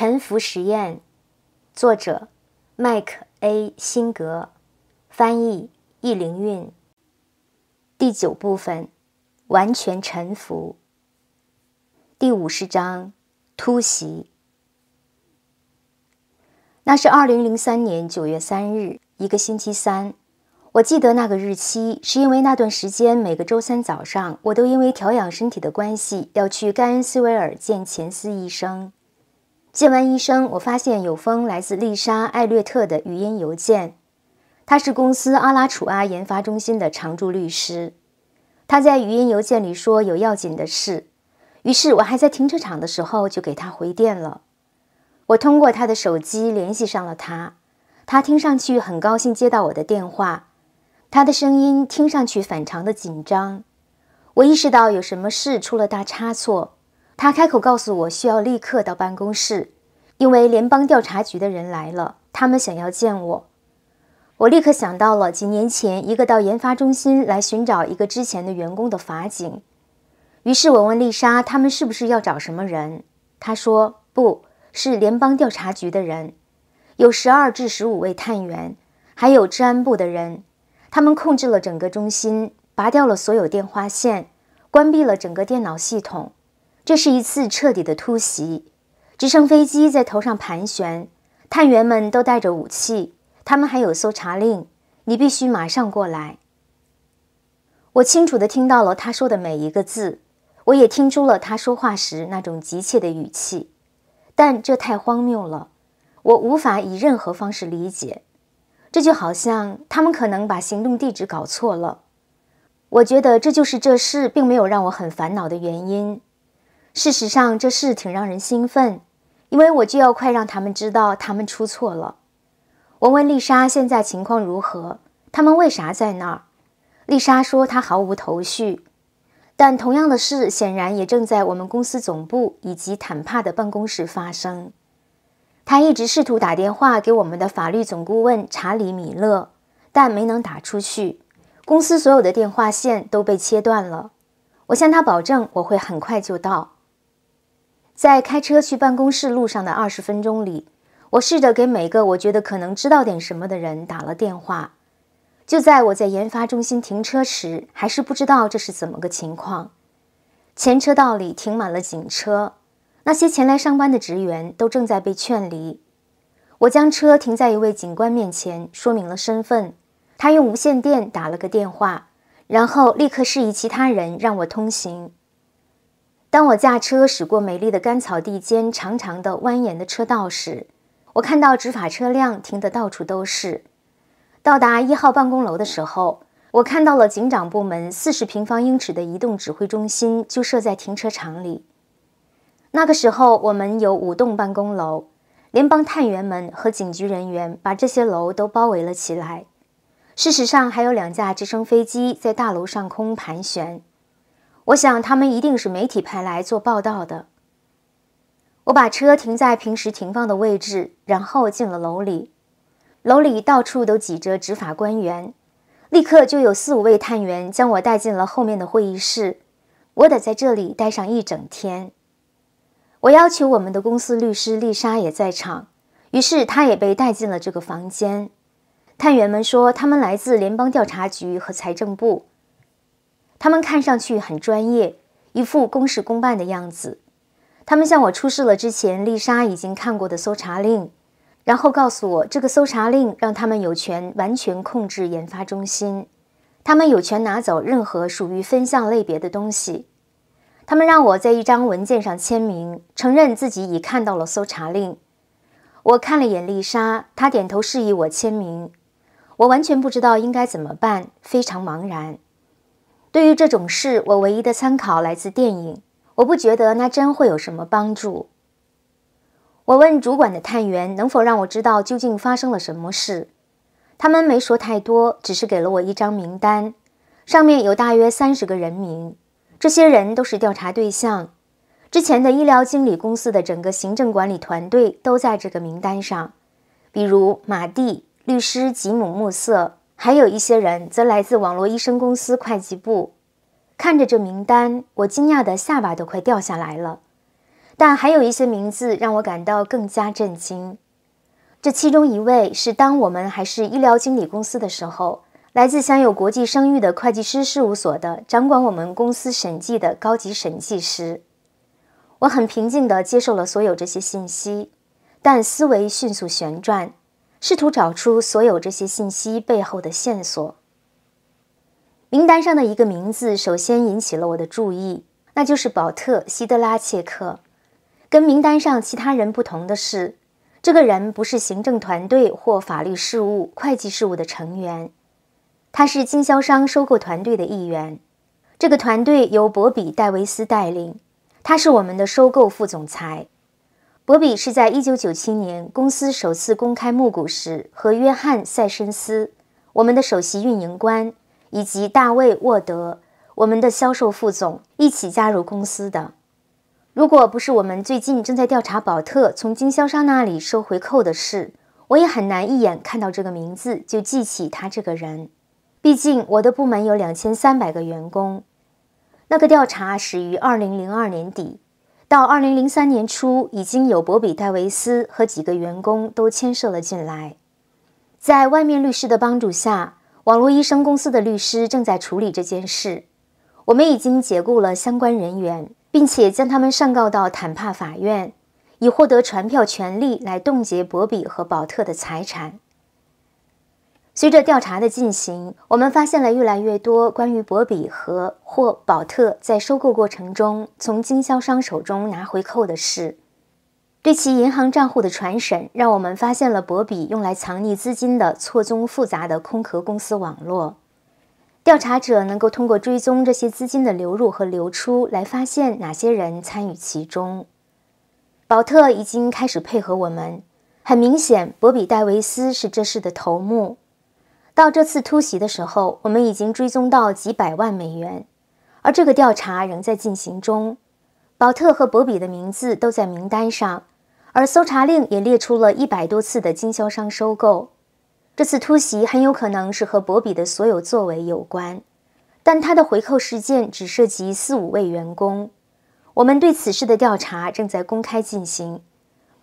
沉浮实验，作者麦克 A 辛格，翻译易灵韵，第九部分，完全沉浮。第五十章突袭。那是二零零三年九月三日，一个星期三。我记得那个日期，是因为那段时间每个周三早上，我都因为调养身体的关系要去盖恩斯维尔见钱斯医生。见完医生，我发现有封来自丽莎·艾略特的语音邮件，她是公司阿拉楚阿研发中心的常驻律师。她在语音邮件里说有要紧的事，于是我还在停车场的时候就给她回电了。我通过她的手机联系上了她，她听上去很高兴接到我的电话，她的声音听上去反常的紧张。我意识到有什么事出了大差错。他开口告诉我，需要立刻到办公室，因为联邦调查局的人来了，他们想要见我。我立刻想到了几年前一个到研发中心来寻找一个之前的员工的法警。于是我问丽莎，他们是不是要找什么人？她说不是联邦调查局的人，有十二至十五位探员，还有治安部的人。他们控制了整个中心，拔掉了所有电话线，关闭了整个电脑系统。这是一次彻底的突袭，直升飞机在头上盘旋，探员们都带着武器，他们还有搜查令。你必须马上过来。我清楚地听到了他说的每一个字，我也听出了他说话时那种急切的语气。但这太荒谬了，我无法以任何方式理解。这就好像他们可能把行动地址搞错了。我觉得这就是这事并没有让我很烦恼的原因。事实上，这事挺让人兴奋，因为我就要快让他们知道他们出错了。我问丽莎现在情况如何，他们为啥在那儿。丽莎说她毫无头绪，但同样的事显然也正在我们公司总部以及坦帕的办公室发生。他一直试图打电话给我们的法律总顾问查理·米勒，但没能打出去，公司所有的电话线都被切断了。我向他保证，我会很快就到。在开车去办公室路上的二十分钟里，我试着给每个我觉得可能知道点什么的人打了电话。就在我在研发中心停车时，还是不知道这是怎么个情况。前车道里停满了警车，那些前来上班的职员都正在被劝离。我将车停在一位警官面前，说明了身份。他用无线电打了个电话，然后立刻示意其他人让我通行。当我驾车驶过美丽的甘草地间长长的蜿蜒的车道时，我看到执法车辆停得到处都是。到达一号办公楼的时候，我看到了警长部门四十平方英尺的移动指挥中心就设在停车场里。那个时候，我们有五栋办公楼，联邦探员们和警局人员把这些楼都包围了起来。事实上，还有两架直升飞机在大楼上空盘旋。我想他们一定是媒体派来做报道的。我把车停在平时停放的位置，然后进了楼里。楼里到处都挤着执法官员，立刻就有四五位探员将我带进了后面的会议室。我得在这里待上一整天。我要求我们的公司律师丽莎也在场，于是她也被带进了这个房间。探员们说他们来自联邦调查局和财政部。他们看上去很专业，一副公事公办的样子。他们向我出示了之前丽莎已经看过的搜查令，然后告诉我这个搜查令让他们有权完全控制研发中心，他们有权拿走任何属于分项类别的东西。他们让我在一张文件上签名，承认自己已看到了搜查令。我看了眼丽莎，她点头示意我签名。我完全不知道应该怎么办，非常茫然。对于这种事，我唯一的参考来自电影。我不觉得那真会有什么帮助。我问主管的探员能否让我知道究竟发生了什么事。他们没说太多，只是给了我一张名单，上面有大约三十个人名。这些人都是调查对象。之前的医疗经理公司的整个行政管理团队都在这个名单上，比如马蒂律师吉姆·穆瑟、还有一些人则来自网络医生公司会计部。看着这名单，我惊讶的下巴都快掉下来了。但还有一些名字让我感到更加震惊。这其中一位是，当我们还是医疗经理公司的时候，来自享有国际声誉的会计师事务所的，掌管我们公司审计的高级审计师。我很平静地接受了所有这些信息，但思维迅速旋转。试图找出所有这些信息背后的线索。名单上的一个名字首先引起了我的注意，那就是保特·希德拉切克。跟名单上其他人不同的是，这个人不是行政团队或法律事务、会计事务的成员，他是经销商收购团队的一员。这个团队由博比·戴维斯带领，他是我们的收购副总裁。博比是在一九九七年公司首次公开募股时，和约翰·塞申斯，我们的首席运营官，以及大卫·沃德，我们的销售副总一起加入公司的。如果不是我们最近正在调查宝特从经销商那里收回扣的事，我也很难一眼看到这个名字就记起他这个人。毕竟我的部门有两千三百个员工。那个调查始于二零零二年底。到二零零三年初，已经有伯比·戴维斯和几个员工都牵涉了进来。在外面律师的帮助下，网络医生公司的律师正在处理这件事。我们已经解雇了相关人员，并且将他们上告到坦帕法院，以获得传票权利来冻结伯比和保特的财产。随着调查的进行，我们发现了越来越多关于博比和霍宝特在收购过程中从经销商手中拿回扣的事。对其银行账户的传审，让我们发现了博比用来藏匿资金的错综复杂的空壳公司网络。调查者能够通过追踪这些资金的流入和流出来，发现哪些人参与其中。宝特已经开始配合我们。很明显，博比戴维斯是这事的头目。到这次突袭的时候，我们已经追踪到几百万美元，而这个调查仍在进行中。保特和博比的名字都在名单上，而搜查令也列出了一百多次的经销商收购。这次突袭很有可能是和博比的所有作为有关，但他的回扣事件只涉及四五位员工。我们对此事的调查正在公开进行，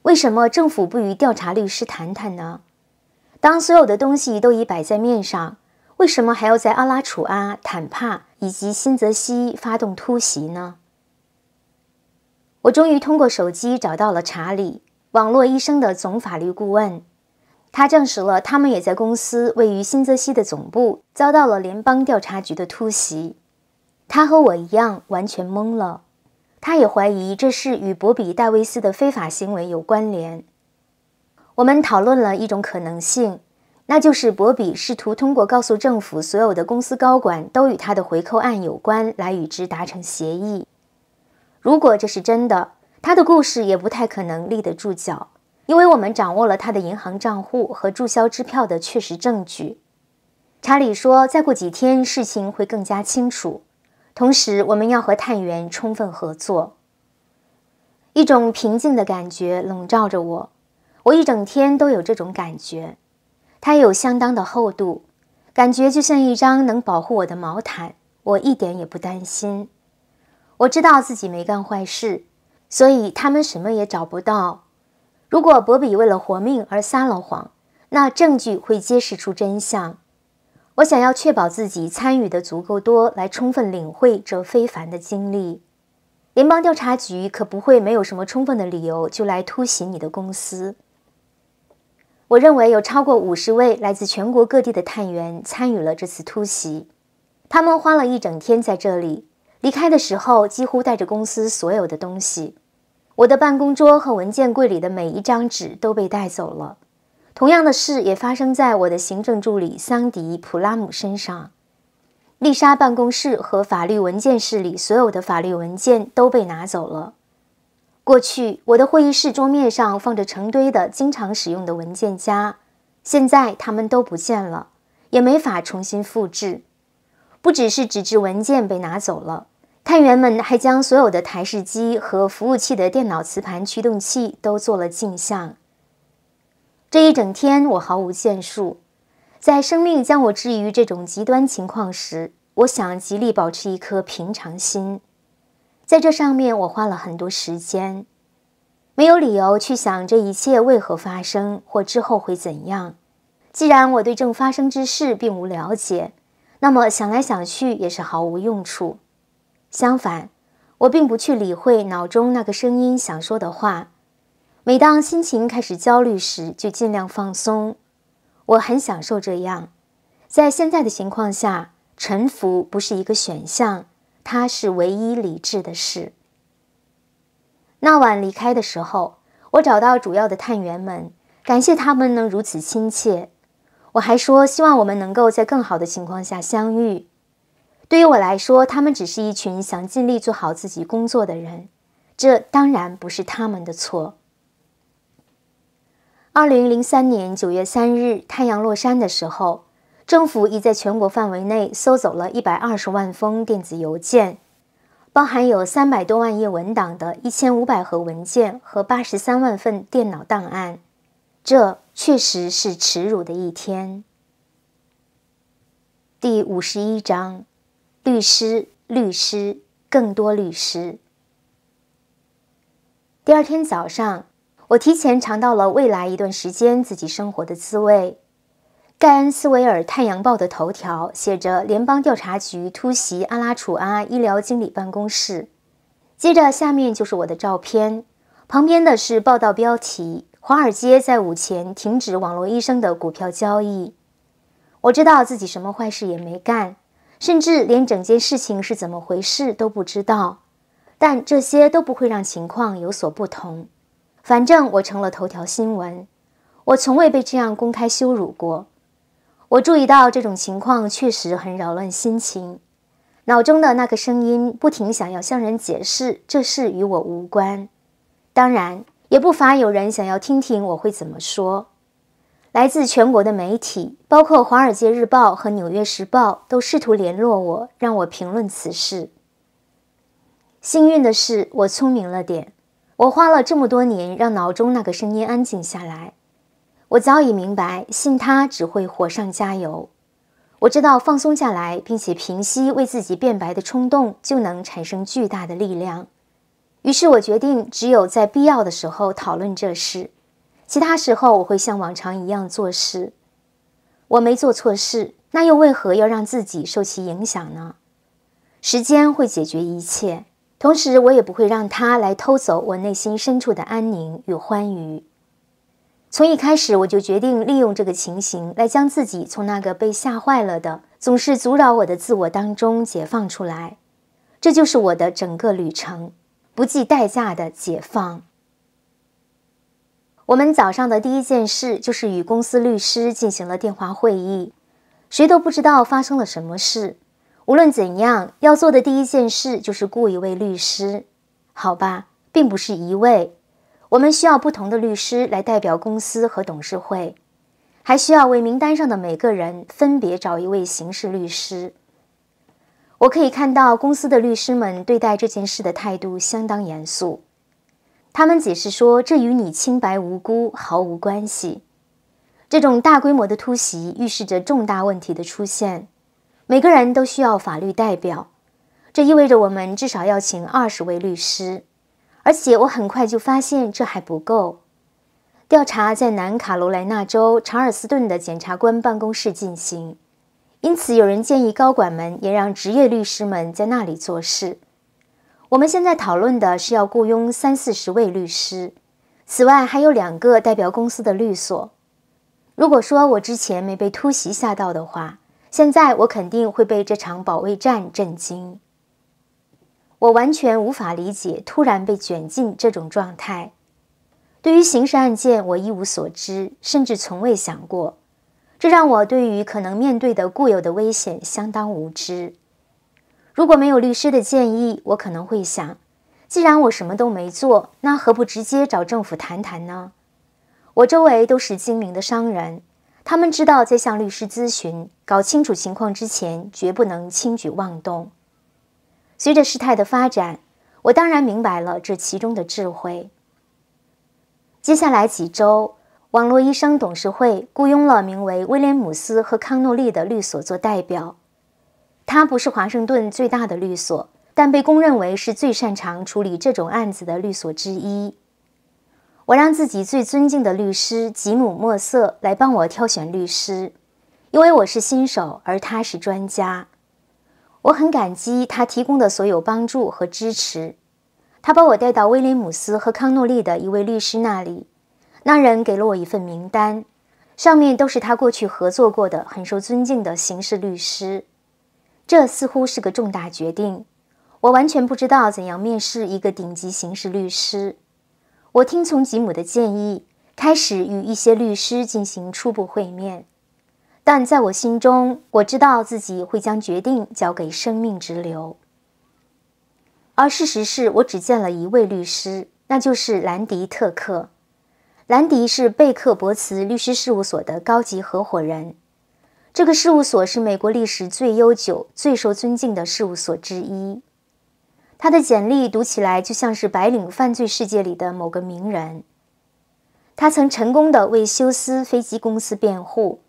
为什么政府不与调查律师谈谈呢？当所有的东西都已摆在面上，为什么还要在阿拉楚阿、坦帕以及新泽西发动突袭呢？我终于通过手机找到了查理，网络医生的总法律顾问。他证实了他们也在公司位于新泽西的总部遭到了联邦调查局的突袭。他和我一样完全懵了。他也怀疑这事与博比·戴维斯的非法行为有关联。我们讨论了一种可能性，那就是博比试图通过告诉政府所有的公司高管都与他的回扣案有关来与之达成协议。如果这是真的，他的故事也不太可能立得住脚，因为我们掌握了他的银行账户和注销支票的确实证据。查理说：“再过几天事情会更加清楚，同时我们要和探员充分合作。”一种平静的感觉笼罩着我。我一整天都有这种感觉，它有相当的厚度，感觉就像一张能保护我的毛毯，我一点也不担心。我知道自己没干坏事，所以他们什么也找不到。如果博比为了活命而撒了谎，那证据会揭示出真相。我想要确保自己参与的足够多，来充分领会这非凡的经历。联邦调查局可不会没有什么充分的理由就来突袭你的公司。我认为有超过五十位来自全国各地的探员参与了这次突袭，他们花了一整天在这里，离开的时候几乎带着公司所有的东西。我的办公桌和文件柜里的每一张纸都被带走了。同样的事也发生在我的行政助理桑迪·普拉姆身上。丽莎办公室和法律文件室里所有的法律文件都被拿走了。过去，我的会议室桌面上放着成堆的经常使用的文件夹，现在它们都不见了，也没法重新复制。不只是纸质文件被拿走了，探员们还将所有的台式机和服务器的电脑磁盘驱动器都做了镜像。这一整天我毫无建树，在生命将我置于这种极端情况时，我想极力保持一颗平常心。在这上面，我花了很多时间，没有理由去想这一切为何发生，或之后会怎样。既然我对正发生之事并无了解，那么想来想去也是毫无用处。相反，我并不去理会脑中那个声音想说的话。每当心情开始焦虑时，就尽量放松。我很享受这样，在现在的情况下，沉浮不是一个选项。他是唯一理智的事。那晚离开的时候，我找到主要的探员们，感谢他们能如此亲切。我还说，希望我们能够在更好的情况下相遇。对于我来说，他们只是一群想尽力做好自己工作的人，这当然不是他们的错。二零零三年九月三日，太阳落山的时候。政府已在全国范围内搜走了一百二十万封电子邮件，包含有三百多万页文档的一千五百盒文件和八十三万份电脑档案。这确实是耻辱的一天。第五十一章，律师，律师，更多律师。第二天早上，我提前尝到了未来一段时间自己生活的滋味。盖恩斯维尔太阳报的头条写着：“联邦调查局突袭阿拉楚阿医疗经理办公室。”接着下面就是我的照片，旁边的是报道标题：“华尔街在午前停止网络医生的股票交易。”我知道自己什么坏事也没干，甚至连整件事情是怎么回事都不知道，但这些都不会让情况有所不同。反正我成了头条新闻，我从未被这样公开羞辱过。我注意到这种情况确实很扰乱心情，脑中的那个声音不停想要向人解释这事与我无关。当然，也不乏有人想要听听我会怎么说。来自全国的媒体，包括《华尔街日报》和《纽约时报》，都试图联络我，让我评论此事。幸运的是，我聪明了点，我花了这么多年让脑中那个声音安静下来。我早已明白，信他只会火上加油。我知道放松下来，并且平息为自己辩白的冲动，就能产生巨大的力量。于是我决定，只有在必要的时候讨论这事，其他时候我会像往常一样做事。我没做错事，那又为何要让自己受其影响呢？时间会解决一切，同时我也不会让他来偷走我内心深处的安宁与欢愉。从一开始，我就决定利用这个情形来将自己从那个被吓坏了的、总是阻扰我的自我当中解放出来。这就是我的整个旅程，不计代价的解放。我们早上的第一件事就是与公司律师进行了电话会议。谁都不知道发生了什么事。无论怎样，要做的第一件事就是雇一位律师，好吧，并不是一位。我们需要不同的律师来代表公司和董事会，还需要为名单上的每个人分别找一位刑事律师。我可以看到公司的律师们对待这件事的态度相当严肃。他们解释说，这与你清白无辜毫无关系。这种大规模的突袭预示着重大问题的出现。每个人都需要法律代表，这意味着我们至少要请二十位律师。而且我很快就发现这还不够。调查在南卡罗来纳州查尔斯顿的检察官办公室进行，因此有人建议高管们也让职业律师们在那里做事。我们现在讨论的是要雇佣三四十位律师，此外还有两个代表公司的律所。如果说我之前没被突袭吓到的话，现在我肯定会被这场保卫战震惊。我完全无法理解，突然被卷进这种状态。对于刑事案件，我一无所知，甚至从未想过。这让我对于可能面对的固有的危险相当无知。如果没有律师的建议，我可能会想：既然我什么都没做，那何不直接找政府谈谈呢？我周围都是精明的商人，他们知道在向律师咨询、搞清楚情况之前，绝不能轻举妄动。随着事态的发展，我当然明白了这其中的智慧。接下来几周，网络医生董事会雇佣了名为威廉姆斯和康诺利的律所做代表。他不是华盛顿最大的律所，但被公认为是最擅长处理这种案子的律所之一。我让自己最尊敬的律师吉姆·莫瑟来帮我挑选律师，因为我是新手，而他是专家。我很感激他提供的所有帮助和支持，他把我带到威廉姆斯和康诺利的一位律师那里，那人给了我一份名单，上面都是他过去合作过的很受尊敬的刑事律师。这似乎是个重大决定，我完全不知道怎样面试一个顶级刑事律师。我听从吉姆的建议，开始与一些律师进行初步会面。但在我心中，我知道自己会将决定交给生命之流。而事实是我只见了一位律师，那就是兰迪·特克。兰迪是贝克·伯茨律师事务所的高级合伙人，这个事务所是美国历史最悠久、最受尊敬的事务所之一。他的简历读起来就像是白领犯罪世界里的某个名人。他曾成功地为休斯飞机公司辩护。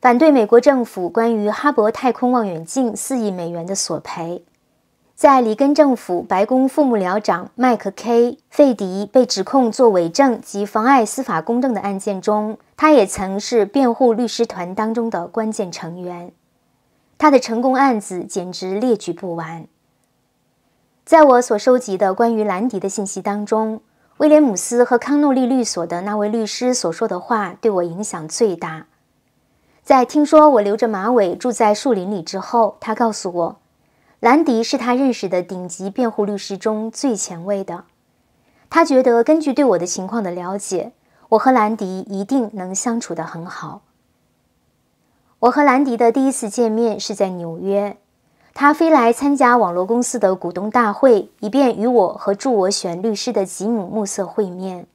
反对美国政府关于哈勃太空望远镜四亿美元的索赔，在里根政府白宫副幕僚长迈克 ·K· 费迪被指控作伪证及妨碍司法公正的案件中，他也曾是辩护律师团当中的关键成员。他的成功案子简直列举不完。在我所收集的关于兰迪的信息当中，威廉姆斯和康诺利律所的那位律师所说的话对我影响最大。在听说我留着马尾住在树林里之后，他告诉我，兰迪是他认识的顶级辩护律师中最前卫的。他觉得，根据对我的情况的了解，我和兰迪一定能相处得很好。我和兰迪的第一次见面是在纽约，他飞来参加网络公司的股东大会，以便与我和助我选律师的吉姆·暮色会面。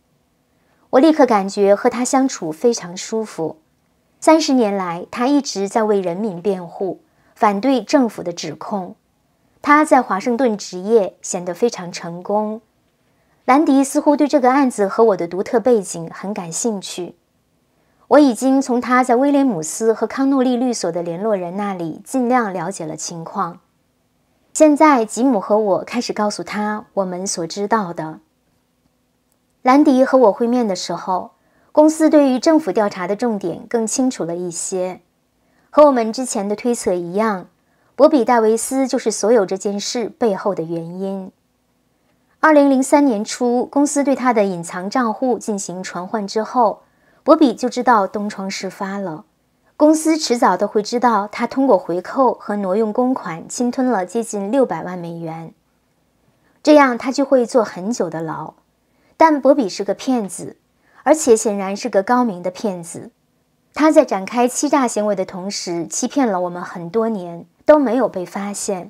我立刻感觉和他相处非常舒服。三十年来，他一直在为人民辩护，反对政府的指控。他在华盛顿职业显得非常成功。兰迪似乎对这个案子和我的独特背景很感兴趣。我已经从他在威廉姆斯和康诺利律所的联络人那里尽量了解了情况。现在，吉姆和我开始告诉他我们所知道的。兰迪和我会面的时候。公司对于政府调查的重点更清楚了一些，和我们之前的推测一样，博比·戴维斯就是所有这件事背后的原因。二零零三年初，公司对他的隐藏账户进行传唤之后，博比就知道东窗事发了。公司迟早都会知道他通过回扣和挪用公款侵吞了接近六百万美元，这样他就会坐很久的牢。但博比是个骗子。而且显然是个高明的骗子，他在展开欺诈行为的同时，欺骗了我们很多年都没有被发现。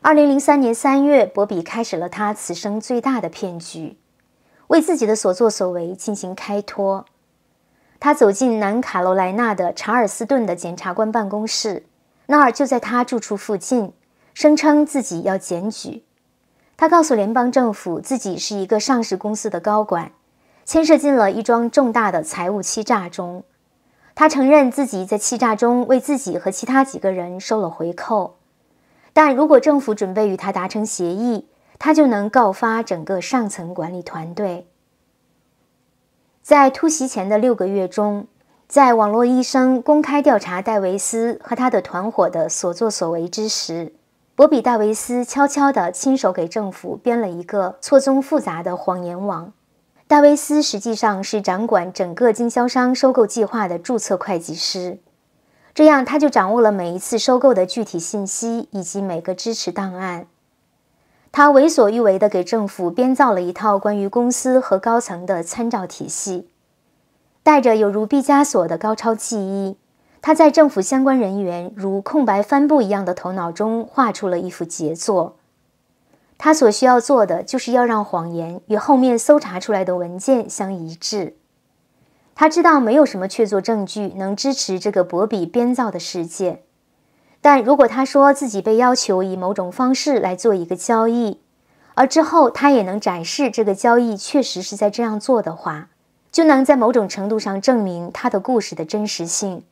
二零零三年三月，博比开始了他此生最大的骗局，为自己的所作所为进行开脱。他走进南卡罗莱纳的查尔斯顿的检察官办公室，那儿就在他住处附近，声称自己要检举。他告诉联邦政府，自己是一个上市公司的高管。牵涉进了一桩重大的财务欺诈中，他承认自己在欺诈中为自己和其他几个人收了回扣，但如果政府准备与他达成协议，他就能告发整个上层管理团队。在突袭前的六个月中，在网络医生公开调查戴维斯和他的团伙的所作所为之时，博比·戴维斯悄悄地亲手给政府编了一个错综复杂的谎言网。戴维斯实际上是掌管整个经销商收购计划的注册会计师，这样他就掌握了每一次收购的具体信息以及每个支持档案。他为所欲为地给政府编造了一套关于公司和高层的参照体系，带着有如毕加索的高超技艺，他在政府相关人员如空白帆布一样的头脑中画出了一幅杰作。他所需要做的，就是要让谎言与后面搜查出来的文件相一致。他知道没有什么确凿证据能支持这个博比编造的事件，但如果他说自己被要求以某种方式来做一个交易，而之后他也能展示这个交易确实是在这样做的话，就能在某种程度上证明他的故事的真实性。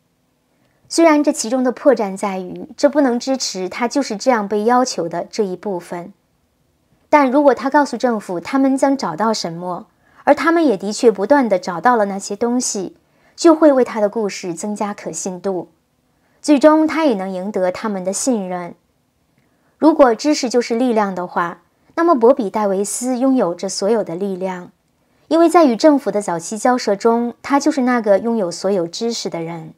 虽然这其中的破绽在于，这不能支持他就是这样被要求的这一部分。但如果他告诉政府他们将找到什么，而他们也的确不断地找到了那些东西，就会为他的故事增加可信度，最终他也能赢得他们的信任。如果知识就是力量的话，那么伯比·戴维斯拥有着所有的力量，因为在与政府的早期交涉中，他就是那个拥有所有知识的人。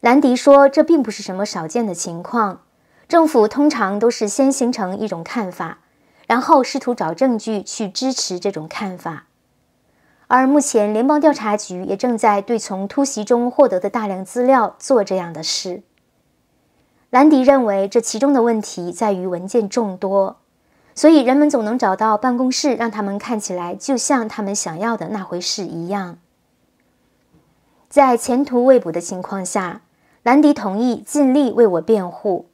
兰迪说：“这并不是什么少见的情况。”政府通常都是先形成一种看法，然后试图找证据去支持这种看法。而目前联邦调查局也正在对从突袭中获得的大量资料做这样的事。兰迪认为这其中的问题在于文件众多，所以人们总能找到办公室，让他们看起来就像他们想要的那回事一样。在前途未卜的情况下，兰迪同意尽力为我辩护。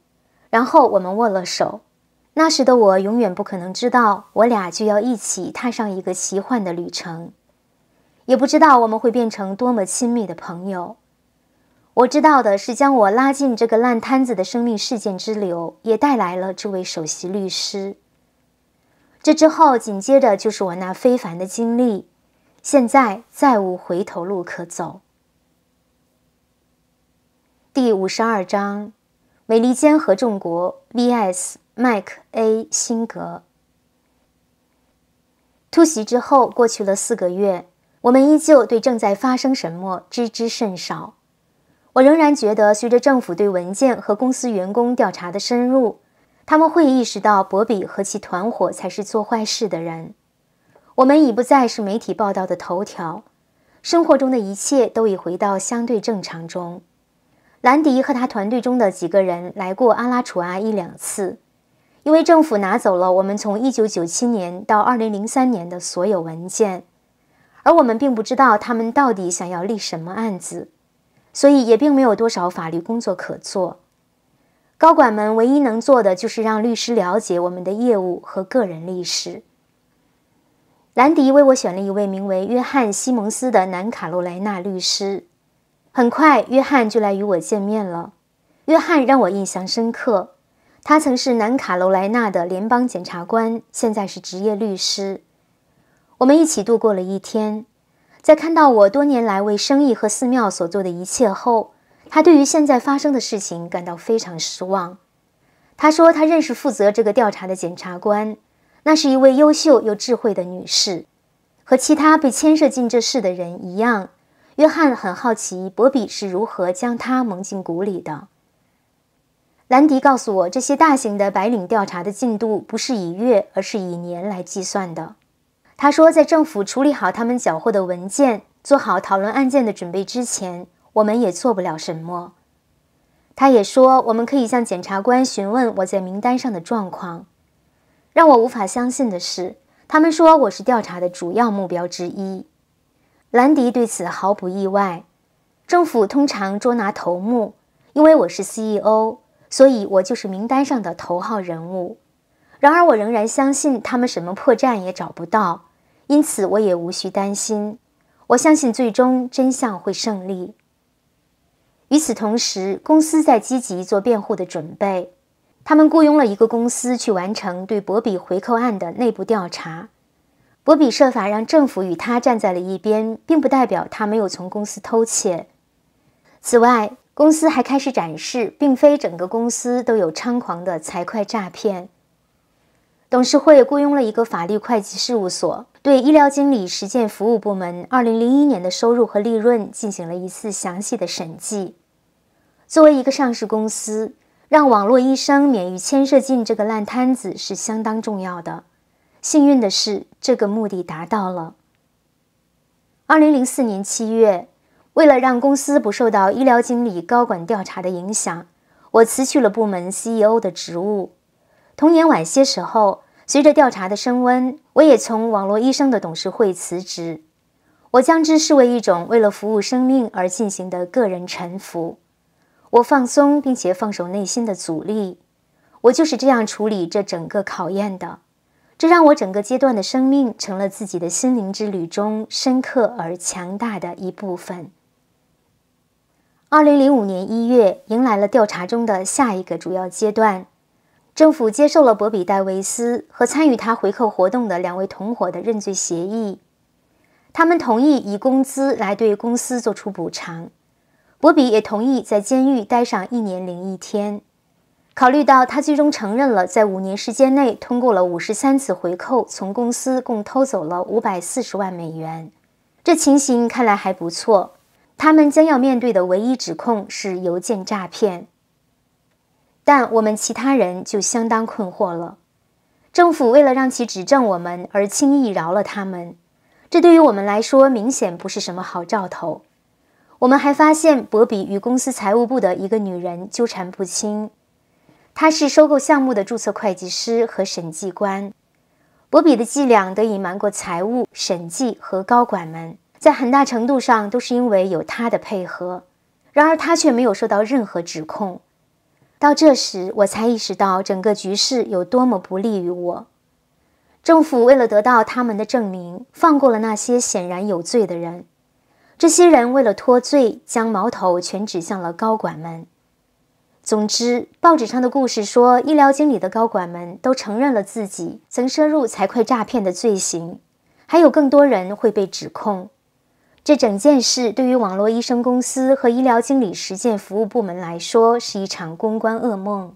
然后我们握了手，那时的我永远不可能知道，我俩就要一起踏上一个奇幻的旅程，也不知道我们会变成多么亲密的朋友。我知道的是，将我拉进这个烂摊子的生命事件之流，也带来了这位首席律师。这之后紧接着就是我那非凡的经历，现在再无回头路可走。第五十二章。美利坚合众国 vs. 麦克 A. 辛格突袭之后，过去了四个月，我们依旧对正在发生什么知之甚少。我仍然觉得，随着政府对文件和公司员工调查的深入，他们会意识到博比和其团伙才是做坏事的人。我们已不再是媒体报道的头条，生活中的一切都已回到相对正常中。兰迪和他团队中的几个人来过阿拉楚阿一两次，因为政府拿走了我们从1997年到2003年的所有文件，而我们并不知道他们到底想要立什么案子，所以也并没有多少法律工作可做。高管们唯一能做的就是让律师了解我们的业务和个人历史。兰迪为我选了一位名为约翰·西蒙斯的南卡罗莱纳律师。很快，约翰就来与我见面了。约翰让我印象深刻，他曾是南卡罗来纳的联邦检察官，现在是职业律师。我们一起度过了一天，在看到我多年来为生意和寺庙所做的一切后，他对于现在发生的事情感到非常失望。他说，他认识负责这个调查的检察官，那是一位优秀又智慧的女士，和其他被牵涉进这事的人一样。约翰很好奇，伯比是如何将他蒙进鼓里的。兰迪告诉我，这些大型的白领调查的进度不是以月，而是以年来计算的。他说，在政府处理好他们缴获的文件，做好讨论案件的准备之前，我们也做不了什么。他也说，我们可以向检察官询问我在名单上的状况。让我无法相信的是，他们说我是调查的主要目标之一。兰迪对此毫不意外。政府通常捉拿头目，因为我是 CEO，所以我就是名单上的头号人物。然而，我仍然相信他们什么破绽也找不到，因此我也无需担心。我相信最终真相会胜利。与此同时，公司在积极做辩护的准备。他们雇佣了一个公司去完成对博比回扣案的内部调查。波比设法让政府与他站在了一边，并不代表他没有从公司偷窃。此外，公司还开始展示，并非整个公司都有猖狂的财会诈骗。董事会雇佣了一个法律会计事务所，对医疗经理实践服务部门2001年的收入和利润进行了一次详细的审计。作为一个上市公司，让网络医生免于牵涉进这个烂摊子是相当重要的。幸运的是，这个目的达到了。二零零四年七月，为了让公司不受到医疗经理高管调查的影响，我辞去了部门 CEO 的职务。同年晚些时候，随着调查的升温，我也从网络医生的董事会辞职。我将之视为一种为了服务生命而进行的个人臣服。我放松并且放手内心的阻力。我就是这样处理这整个考验的。这让我整个阶段的生命成了自己的心灵之旅中深刻而强大的一部分。二零零五年一月，迎来了调查中的下一个主要阶段，政府接受了博比·戴维斯和参与他回扣活动的两位同伙的认罪协议，他们同意以工资来对公司做出补偿，博比也同意在监狱待上一年零一天。考虑到他最终承认了，在五年时间内通过了五十三次回扣，从公司共偷走了五百四十万美元。这情形看来还不错。他们将要面对的唯一指控是邮件诈骗。但我们其他人就相当困惑了。政府为了让其指证我们而轻易饶了他们，这对于我们来说明显不是什么好兆头。我们还发现博比与公司财务部的一个女人纠缠不清。他是收购项目的注册会计师和审计官，博比的伎俩得以瞒过财务审计和高管们，在很大程度上都是因为有他的配合。然而他却没有受到任何指控。到这时，我才意识到整个局势有多么不利于我。政府为了得到他们的证明，放过了那些显然有罪的人。这些人为了脱罪，将矛头全指向了高管们。总之，报纸上的故事说，医疗经理的高管们都承认了自己曾涉入财会诈骗的罪行，还有更多人会被指控。这整件事对于网络医生公司和医疗经理实践服务部门来说是一场公关噩梦。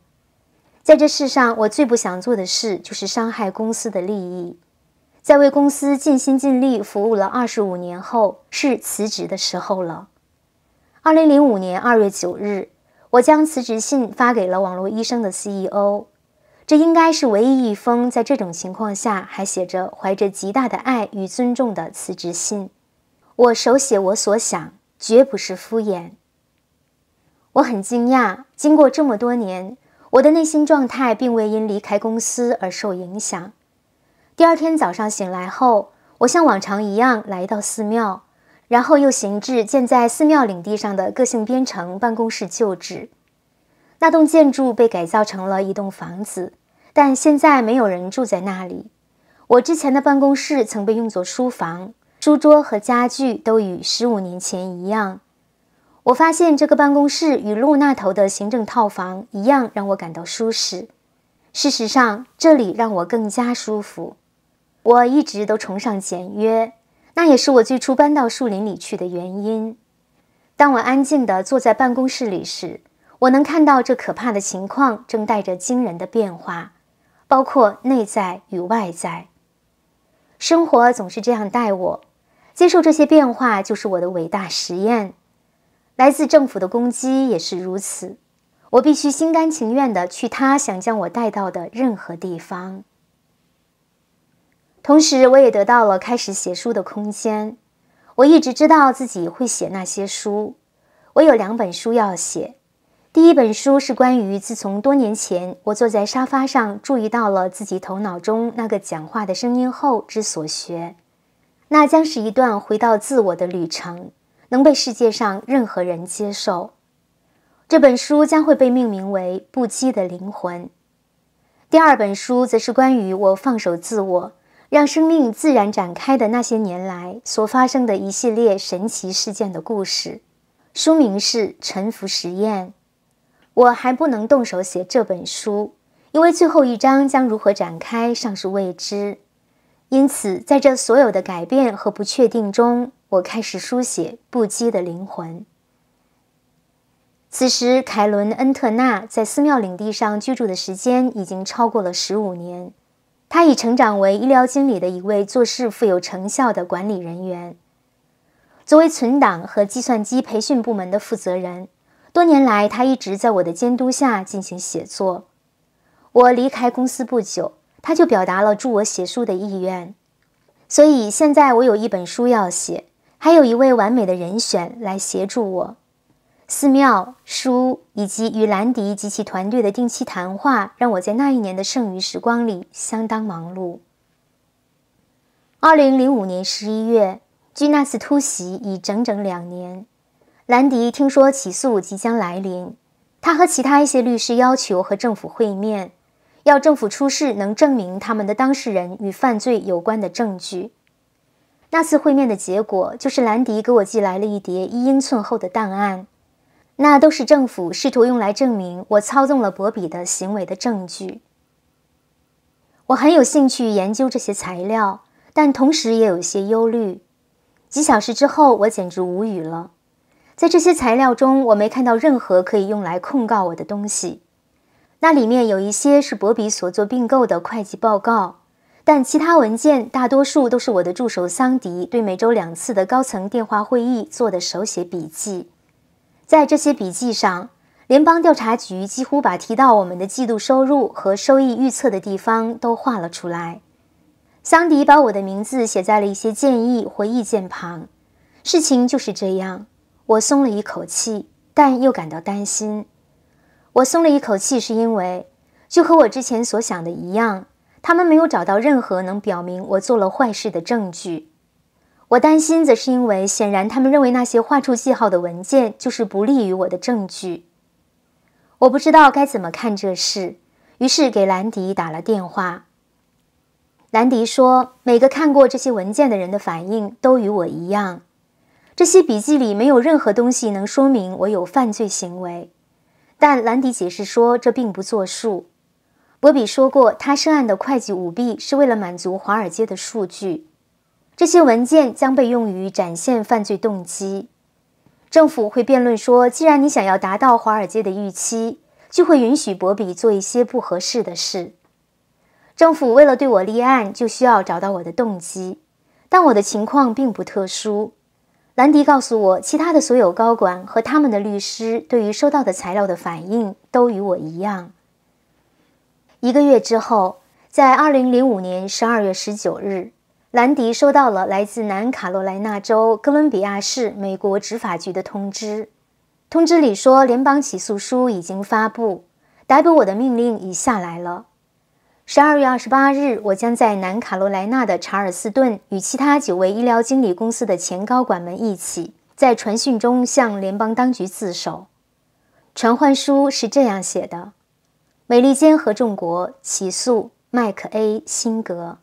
在这世上，我最不想做的事就是伤害公司的利益。在为公司尽心尽力服务了二十五年后，是辞职的时候了。二零零五年二月九日。我将辞职信发给了网络医生的 CEO，这应该是唯一一封在这种情况下还写着怀着极大的爱与尊重的辞职信。我手写我所想，绝不是敷衍。我很惊讶，经过这么多年，我的内心状态并未因离开公司而受影响。第二天早上醒来后，我像往常一样来到寺庙。然后又行至建在寺庙领地上的个性编程办公室旧址，那栋建筑被改造成了一栋房子，但现在没有人住在那里。我之前的办公室曾被用作书房，书桌和家具都与十五年前一样。我发现这个办公室与路那头的行政套房一样让我感到舒适，事实上，这里让我更加舒服。我一直都崇尚简约。那也是我最初搬到树林里去的原因。当我安静地坐在办公室里时，我能看到这可怕的情况正带着惊人的变化，包括内在与外在。生活总是这样待我，接受这些变化就是我的伟大实验。来自政府的攻击也是如此，我必须心甘情愿地去他想将我带到的任何地方。同时，我也得到了开始写书的空间。我一直知道自己会写那些书。我有两本书要写。第一本书是关于自从多年前我坐在沙发上注意到了自己头脑中那个讲话的声音后之所学。那将是一段回到自我的旅程，能被世界上任何人接受。这本书将会被命名为《不羁的灵魂》。第二本书则是关于我放手自我。让生命自然展开的那些年来所发生的一系列神奇事件的故事，书名是《沉浮实验》。我还不能动手写这本书，因为最后一章将如何展开尚是未知。因此，在这所有的改变和不确定中，我开始书写不羁的灵魂。此时，凯伦·恩特纳在寺庙领地上居住的时间已经超过了十五年。他已成长为医疗经理的一位做事富有成效的管理人员。作为存档和计算机培训部门的负责人，多年来他一直在我的监督下进行写作。我离开公司不久，他就表达了助我写书的意愿。所以现在我有一本书要写，还有一位完美的人选来协助我。寺庙书以及与兰迪及其团队的定期谈话，让我在那一年的剩余时光里相当忙碌。二零零五年十一月，距那次突袭已整整两年。兰迪听说起诉即将来临，他和其他一些律师要求和政府会面，要政府出示能证明他们的当事人与犯罪有关的证据。那次会面的结果就是，兰迪给我寄来了一叠一英寸厚的档案。那都是政府试图用来证明我操纵了博比的行为的证据。我很有兴趣研究这些材料，但同时也有些忧虑。几小时之后，我简直无语了。在这些材料中，我没看到任何可以用来控告我的东西。那里面有一些是博比所做并购的会计报告，但其他文件大多数都是我的助手桑迪对每周两次的高层电话会议做的手写笔记。在这些笔记上，联邦调查局几乎把提到我们的季度收入和收益预测的地方都画了出来。桑迪把我的名字写在了一些建议或意见旁。事情就是这样，我松了一口气，但又感到担心。我松了一口气是因为，就和我之前所想的一样，他们没有找到任何能表明我做了坏事的证据。我担心，则是因为显然他们认为那些画出记号的文件就是不利于我的证据。我不知道该怎么看这事，于是给兰迪打了电话。兰迪说，每个看过这些文件的人的反应都与我一样，这些笔记里没有任何东西能说明我有犯罪行为。但兰迪解释说，这并不作数。博比说过，他涉案的会计舞弊是为了满足华尔街的数据。这些文件将被用于展现犯罪动机。政府会辩论说，既然你想要达到华尔街的预期，就会允许博比做一些不合适的事。政府为了对我立案，就需要找到我的动机。但我的情况并不特殊。兰迪告诉我，其他的所有高管和他们的律师对于收到的材料的反应都与我一样。一个月之后，在二零零五年十二月十九日。兰迪收到了来自南卡罗来纳州哥伦比亚市美国执法局的通知。通知里说，联邦起诉书已经发布，逮捕我的命令已下来了。十二月二十八日，我将在南卡罗来纳的查尔斯顿与其他九位医疗经理公司的前高管们一起，在传讯中向联邦当局自首。传唤书是这样写的：美利坚合众国起诉麦克 A 辛格。